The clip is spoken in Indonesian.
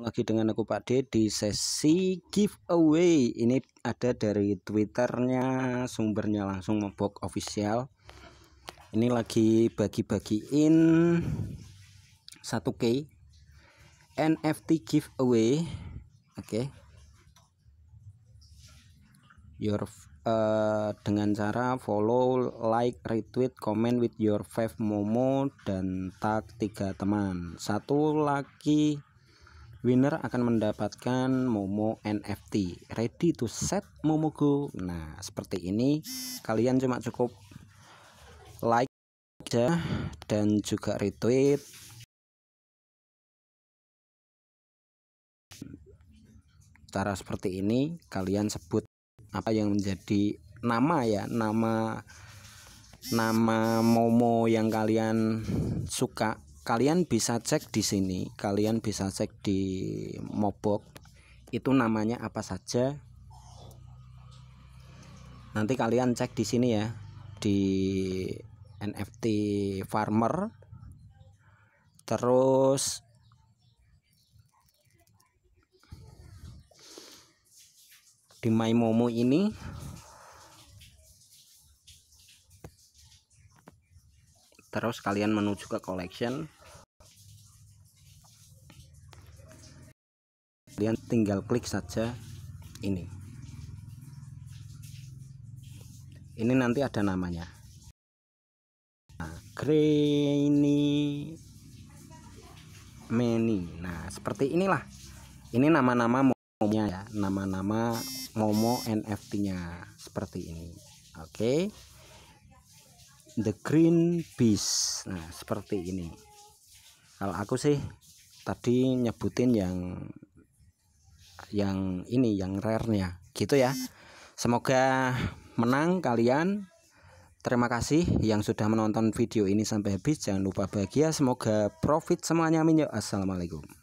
lagi dengan aku Pak D di sesi giveaway ini ada dari twitternya sumbernya langsung membok official ini lagi bagi-bagiin 1k NFT giveaway oke okay. your uh, dengan cara follow like retweet comment with your five momo dan tag tiga teman satu lagi winner akan mendapatkan Momo NFT ready to set Go. nah seperti ini kalian cuma cukup like aja dan juga retweet cara seperti ini kalian sebut apa yang menjadi nama ya nama nama momo yang kalian suka kalian bisa cek di sini kalian bisa cek di mobok itu namanya apa saja nanti kalian cek di sini ya di NFT farmer terus di My Momo ini terus kalian menuju ke collection kalian tinggal klik saja ini ini nanti ada namanya nah, mini Mini nah seperti inilah ini nama-nama momonya ya nama-nama momo NFT nya seperti ini oke okay the green bees nah seperti ini kalau aku sih tadi nyebutin yang yang ini yang rare-nya gitu ya semoga menang kalian terima kasih yang sudah menonton video ini sampai habis jangan lupa bahagia semoga profit semuanya minyak assalamualaikum